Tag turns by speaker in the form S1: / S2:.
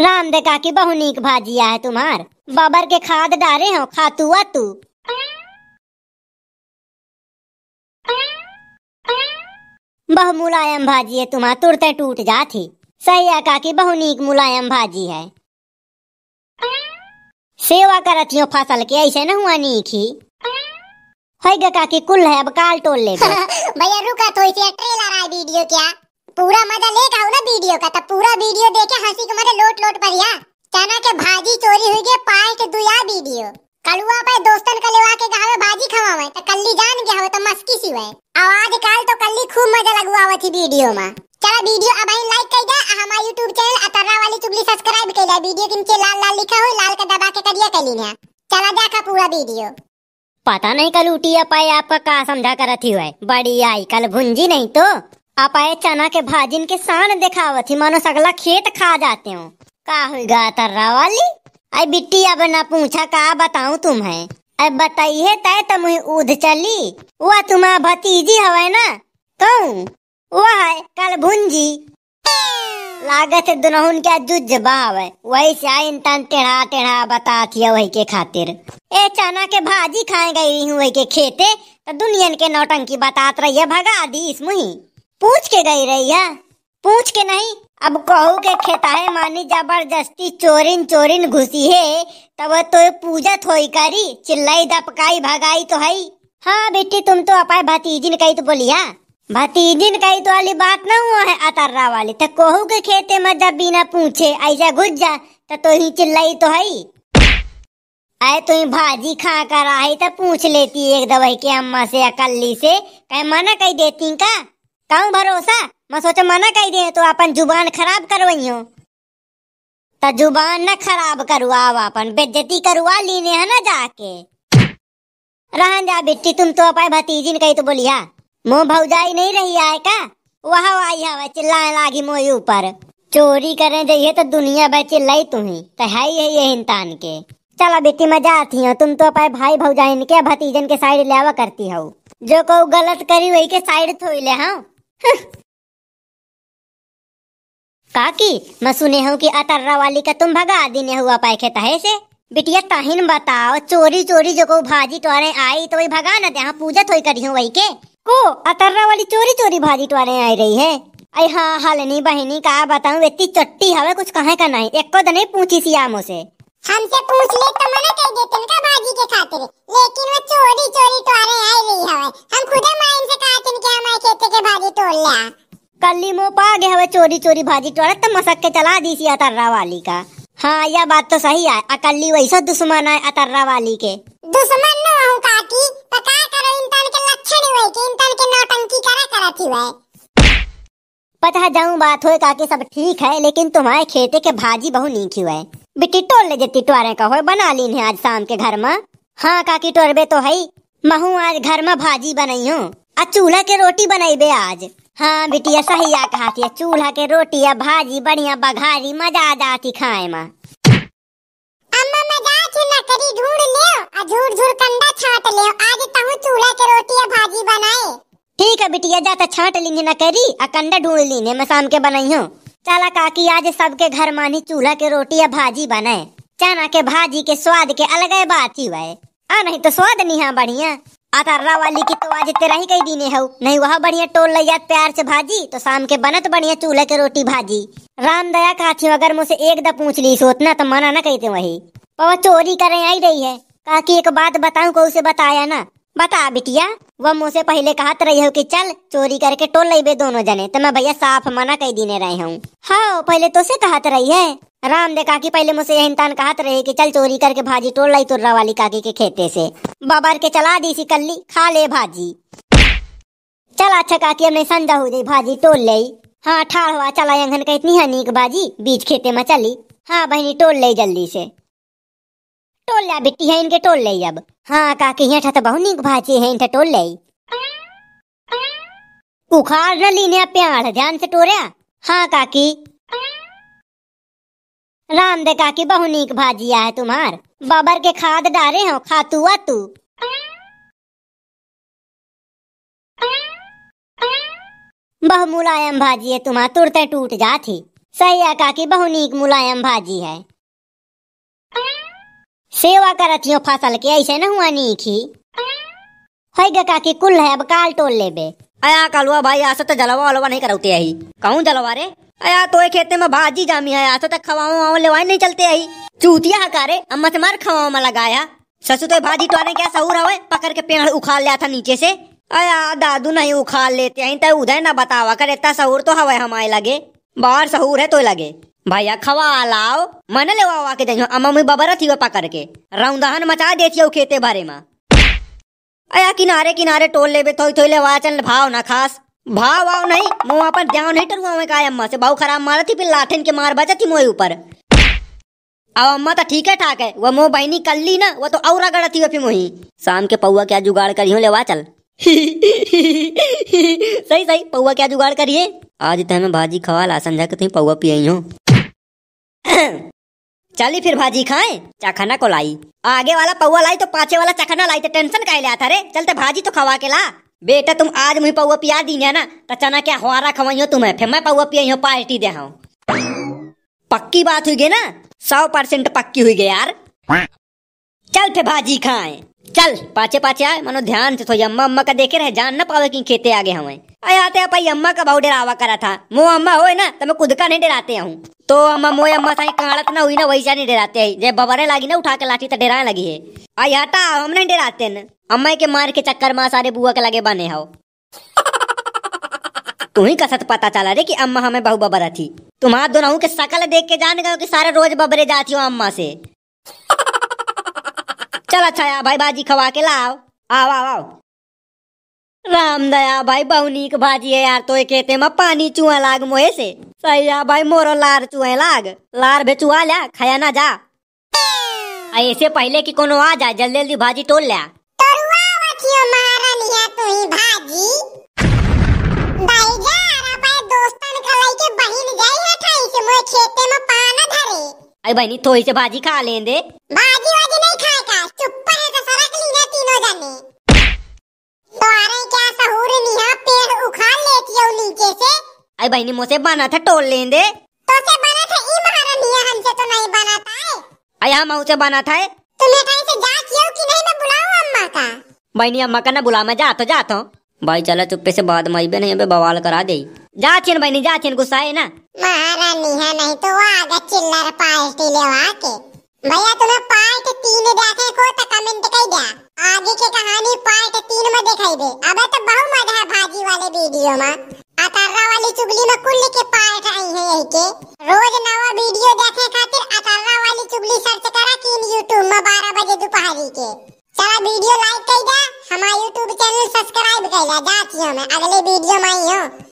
S1: राम देखा की बहु नीक भाजिया है तुम्हार बाबर के खाद डारे हो खातू आ तू बहु मुलायम भाजी है तुम्हार तुरते टूट जाती सही है काकी बहु नीक मुलायम भाजी है सेवा करत हो फसल के ऐसे न हुआ नीक ही है काकी कुल है अब काल टोल ले
S2: भैया रुका तो इसे ट्रेलर आई वीडियो क्या पूरा मजा ले आओ ना वीडियो का तब पूरा वीडियो देखे हंसी के मारे लोट लोट पर या हाँ? चना के भाजी चोरी हुई के पाए के दुया वीडियो कलुआ पे दोस्तन का लेवा के गावे भाजी खवावे तो कल्ली जान के हो तो मस्की सी सिवे आवाज काल तो कल्ली खूब मजा लगवावत थी वीडियो में चलो वीडियो अब ही लाइक कर दे हमारा YouTube चैनल अतरा वाली चुगली सब्सक्राइब कर दे वीडियो के नीचे लाल लाल लिखा हो लाल का दबा के करिया कर लीना हाँ? चलो देखा पूरा वीडियो
S1: पता नहीं कल उठिया पाए आपका का समझा कर रही हुआ बड़ी आई कल भुंजी नहीं तो आप आए चना के भाजिन के सान दिखावत ही मानो सगला खेत खा जाते हो का हुई तर्रा वाली आई बिट्टी अब ना पूछा का बताऊ तुम्हें अब बताइए तय तुम तो उध चली वह तुम्हारा भतीजी हवा ना तो वह कल भुंजी लागत है दोनों के जुज बाव वही से आई इंतन टेढ़ा टेढ़ा बता थिया वही के खातिर ए चना के भाजी खाए गई हूँ वही के खेते तो दुनियन के नौटंकी बतात रही है भगा दी मुही पूछ के गई रैया पूछ के नहीं अब कहू के है मानी जबरदस्ती चोरिन चोरिन घुसी है तब तो पूजा थोई करी चिल्लाई दपकाई भगाई तो है हाँ बेटी तुम तो अपाय भतीजिन कही तो बोलिया भतीजिन कही तो वाली बात न हुआ है अतर्रा वाली तो कहू के खेते में जब बिना पूछे ऐसा घुस जा तो, तो ही चिल्लाई तो है आए तुम तो भाजी खा कर आई तो पूछ लेती एक दवाई के अम्मा से अकल्ली से कह मना कही देती का ताऊ भरोसा मैं सोचा मना कही दिए तो अपन जुबान खराब करवाइयो तो जुबान न खराब करुआ अपन बेज्जती करुआ लीने है ना जाके रहन जा बेटी तुम तो अपने भतीजी ने कही तो बोलिया हाँ, मो भौजाई नहीं रही आए का वह आई हवा चिल्लाने लागी मोई ऊपर चोरी करे जाइए तो दुनिया भर चिल्लाई तुम्हें तो है ही ये इंसान के चलो बेटी मैं जाती हूँ तुम तो अपने भाई भौजाइन के भतीजन के साइड लेवा करती हो जो को गलत करी वही के साइड थोई ले हाँ काकी मैं सुने हूँ कि अतर्रा वाली का तुम भगा दी ने हुआ पाए खेता है से बिटिया तहिन बताओ चोरी चोरी जो को भाजी टोरे आई तो वही भगा ना यहाँ पूजा थोड़ी करी हूँ वही के को अतर्रा वाली चोरी चोरी भाजी टोरे आई रही है अरे हाँ हलनी बहनी का बताऊँ इतनी चट्टी हवा कुछ कहे का नहीं एक को तो नहीं पूछी सियामो से
S2: हमसे पूछ ले तो मना कर देते इनका भाजी के खातिर कल्ली मोह पा गए हवे चोरी चोरी भाजी टोड़े
S1: तो मसक के चला दी सी अतर्रा वाली का हाँ यह बात तो सही है अकल्ली वैसा दुश्मन है अतर्रा वाली के
S2: दुश्मन न हो काकी तो का करो इंसान के लक्षण ही होई के इंसान के नौटंकी करा करा थी होई
S1: पता जाऊं बात होए काकी सब ठीक है लेकिन तुम्हारे खेते के भाजी बहु नीखी हुए बेटी टोल ले जेती टोरे का हो बना ली है आज शाम के घर में हाँ काकी टोरबे तो है महू आज घर में भाजी बनाई हूँ आज चूल्हा के रोटी बनाई बे आज हाँ बिटिया सही आ कहा है चूल्हा के रोटी या भाजी बढ़िया बघारी मजा आ जाती खाए में अम्मा
S2: मैं लकड़ी ढूंढ लियो कंडा छाट आज तहु चूल्हा के भाजी बनाए
S1: ठीक है बिटिया जाता तो छाट आ कंडा ढूंढ मैं शाम के बनाई हूँ चला काकी आज सबके घर मानी चूल्हा के रोटी या भाजी बनाए चना के भाजी के स्वाद के अलग बात ही हुआ और नहीं तो स्वाद नहीं है बढ़िया अतर्रा वाली की तो आज तेरा ही कई दीने हो नहीं वहाँ बढ़िया टोल लैया प्यार से भाजी तो शाम के बनत बढ़िया चूल्हे के रोटी भाजी राम दया थी अगर मुझसे एक दफ पूछ ली सोतना तो मना ना कहते वही पवा चोरी करे आई रही है की एक बात बताऊं को उसे बताया ना बता बिटिया वह मुझसे पहले कहा तो रही हो कि चल चोरी करके टोल बे दोनों जने तो मैं भैया साफ मना कह दीने रहे हूँ हाँ पहले तो से कहा तो रही है राम दे कि पहले मुझसे यह इंतान कहत तो रहे कि चल चोरी करके भाजी टोल लाई तुर्रा वाली काकी के खेते से बाबर के चला दी सी कल्ली खा ले भाजी चल अच्छा काकी हमने संजा हो गई भाजी टोल ले हाँ ठाड़ हुआ चला यंगन का इतनी हनीक भाजी बीच खेते में चली हाँ बहनी टोल ले जल्दी से टोल ले बिट्टी है इनके टोल ले अब हाँ काकी था तो बहुत निक भाजी है इनके टोल ले उखाड़ न लीने प्याड़ ध्यान से टोरिया हाँ काकी राम दे काकी बहु निक भाजिया है तुम्हार बाबर के खाद डारे हो खातुआ वातू बहु मुलायम भाजी है तुम्हार तुरते टूट जाती सही है काकी बहु निक मुलायम भाजी है सेवा
S3: कर हियो फसल के ऐसे न हुआ नी की हई गका की कुल है अब काल टोल लेबे आया कलवा भाई आसत तो जलवा वलवा नहीं करौते आई कहूं जलवा रे आया तोए खेते में भाजी जामी है आसत तो खवाओ आओ लेवाई नहीं चलते आई चूतिया हकारे से मार खवाओ में लगाया ससु तो भाजी टोने क्या सहूर हवे पकड़ के पेड़ उखाड़ लिया था नीचे से अया दादू नहीं उखाड़ लेते हैं तो उधर ना बतावा कर इतना सहूर तो हवा हमारे लगे बाहर सहूर है तो लगे भैया खवा लाओ मन ले के दही अम्मा मुई बबर थी वपा करके रौंदहन मचा देती हो खेते भरे में अया किनारे किनारे टोल लेबे थोई थोई ले वाचन भाव ना खास भाव आओ नहीं मो अपन ध्यान नहीं टरवा में काय अम्मा से भाव खराब मार थी फिर लाठिन के मार बजा थी मोए ऊपर अब अम्मा तो ठीक है ठाक है वो मो बहनी कल ली ना वो तो और रगड़ थी फिर मोही शाम के पौवा क्या जुगाड़ करी हूँ लेवा चल सही सही पौवा क्या जुगाड़ करिए आज तो हमें भाजी खवा ला समझा के तुम पौवा पियाई हो चली फिर भाजी खाए चाखाना को लाई आगे वाला पौवा लाई तो पाचे वाला चखाना लाई तो टेंशन का लिया था रे चलते तो भाजी तो खवा के ला बेटा तुम आज मुझे पौवा पिया दी ना तो चना क्या खवाई हो तुम्हें फिर मैं पौवा पिया पार्टी दे हूँ पक्की बात हुई गई ना सौ परसेंट पक्की हुई गई यार चल फिर भाजी खाए चल पाचे पाचे आए मनो ध्यान से थोड़ी अम्मा अम्मा का देखे रहे जान ना पावे की खेते आगे हमें અહીંયા अम्मा का અમ્મા કા करा ડરાવા કરા था हो ना तो मैं खुद का नहीं ડરાતે हूँ तो अम्मा मोए अम्मा साई काड़त तो ना हुई ना सा नहीं डराते है जब बबरे लगी ना उठा के लाठी तो डराने लगी है आई हटा हम नहीं डराते न अम्मा के मार के चक्कर माँ सारे बुआ के लगे बने हो तुम्ही ही कसत पता चला रे कि अम्मा हमें बहु बबरा थी तुम्हारा दोनों के सकल देख के जान गए कि सारे रोज बबरे जाती हो अम्मा से चल अच्छा भाई बाजी खवा के लाओ आओ आओ आओ राम दया भाई बहुनी के भाजी है यार तो ये कहते मैं पानी चुआ लाग मोहे से सही है भाई मोरो लार चुआ लाग लार भे चुहा लिया खाया ना जा ऐसे पहले की कोनो आ जाए जल्दी जल्दी भाजी तोड़ लिया अरे बहनी थोड़ी से भाजी खा लें दे भाजी नीचे से अरे भाई ने मुझसे बना था टोल लें दे
S2: तो से बना था ई महारानी हमसे तो नहीं बना था
S3: अरे हम हाँ, उसे बना था
S2: तुमने तो कहीं से जा किया कि नहीं मैं बुलाऊं अम्मा का
S3: भाई ने अम्मा का ना बुला मैं जा तो जातो जातो भाई चला चुप्पे से बाद में नहीं अबे बवाल करा दे जा छिन भाई ने जा छिन गुस्सा है ना
S2: महारानी है नहीं तो आ आगे चिल्लर पार्टी लेवा के भैया तुम्हें पार्ट तीन देखे को तो कमेंट कर दिया आगे की कहानी पार्ट तीन में दिखाई दे अब तो बहु मजा है भाजी वाले वीडियो में अतारा वाली चुगली में कुल के पार्ट आई है यही के रोज नवा वीडियो देखे खातिर अतारा वाली चुगली सर्च करा कि यूट्यूब में बारह बजे दोपहर के चलो वीडियो लाइक कर दे हमारा यूट्यूब चैनल सब्सक्राइब कर ले जाती मैं अगले वीडियो में आई हो